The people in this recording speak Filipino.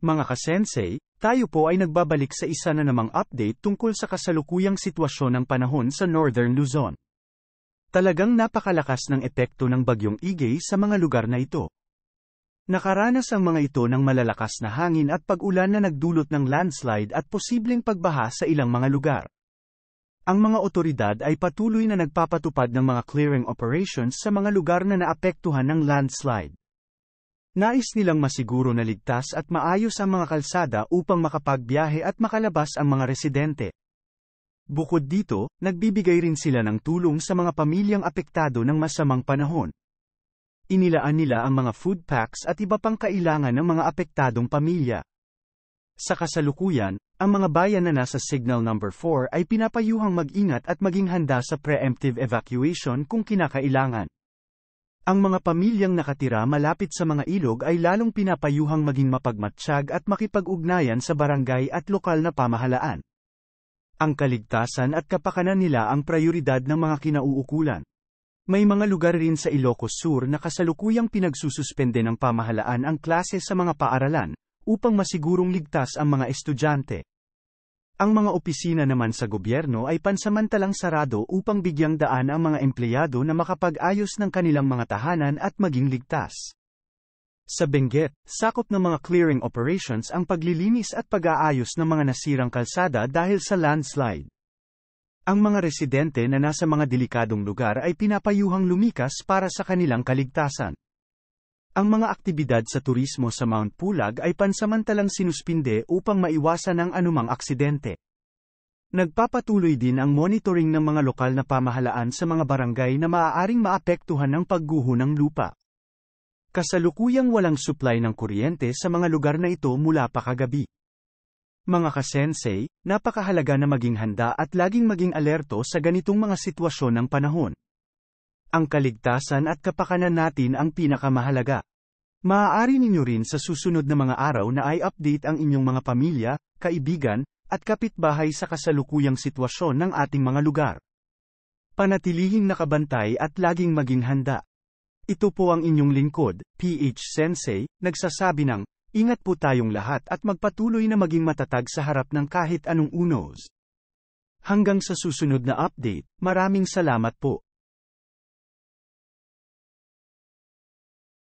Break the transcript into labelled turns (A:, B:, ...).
A: Mga kasensei, tayo po ay nagbabalik sa isa na namang update tungkol sa kasalukuyang sitwasyon ng panahon sa Northern Luzon. Talagang napakalakas ng epekto ng bagyong Igay sa mga lugar na ito. Nakaranas ang mga ito ng malalakas na hangin at pag-ulan na nagdulot ng landslide at posibleng pagbaha sa ilang mga lugar. Ang mga otoridad ay patuloy na nagpapatupad ng mga clearing operations sa mga lugar na naapektuhan ng landslide. Nais nilang masiguro na ligtas at maayos ang mga kalsada upang makapagbiyahe at makalabas ang mga residente. Bukod dito, nagbibigay rin sila ng tulong sa mga pamilyang apektado ng masamang panahon. Inilaan nila ang mga food packs at iba pang kailangan ng mga apektadong pamilya. Sa kasalukuyan, ang mga bayan na nasa Signal Number no. 4 ay pinapayuhang mag-ingat at maging handa sa preemptive evacuation kung kinakailangan. Ang mga pamilyang nakatira malapit sa mga ilog ay lalong pinapayuhang maging mapagmatsyag at makipag-ugnayan sa barangay at lokal na pamahalaan. Ang kaligtasan at kapakanan nila ang prioridad ng mga kinauukulan. May mga lugar rin sa Ilocos Sur na kasalukuyang pinagsususpende ng pamahalaan ang klase sa mga paaralan, upang masigurong ligtas ang mga estudyante. Ang mga opisina naman sa gobyerno ay pansamantalang sarado upang bigyang daan ang mga empleyado na makapag-ayos ng kanilang mga tahanan at maging ligtas. Sa Benguet, sakop ng mga clearing operations ang paglilinis at pag-aayos ng mga nasirang kalsada dahil sa landslide. Ang mga residente na nasa mga delikadong lugar ay pinapayuhang lumikas para sa kanilang kaligtasan. Ang mga aktibidad sa turismo sa Mount Pulag ay pansamantalang sinuspinde upang maiwasan ang anumang aksidente. Nagpapatuloy din ang monitoring ng mga lokal na pamahalaan sa mga barangay na maaaring maapektuhan ng pagguho ng lupa. Kasalukuyang walang supply ng kuryente sa mga lugar na ito mula pa kagabi. Mga kasensei, napakahalaga na maging handa at laging maging alerto sa ganitong mga sitwasyon ng panahon. Ang kaligtasan at kapakanan natin ang pinakamahalaga. Maaari ninyo rin sa susunod na mga araw na ay update ang inyong mga pamilya, kaibigan, at kapitbahay sa kasalukuyang sitwasyon ng ating mga lugar. Panatilihing nakabantay at laging maging handa. Ito po ang inyong lingkod, PH Sensei, nagsasabi ng, ingat po tayong lahat at magpatuloy na maging matatag sa harap ng kahit anong unos. Hanggang sa susunod na update, maraming salamat po.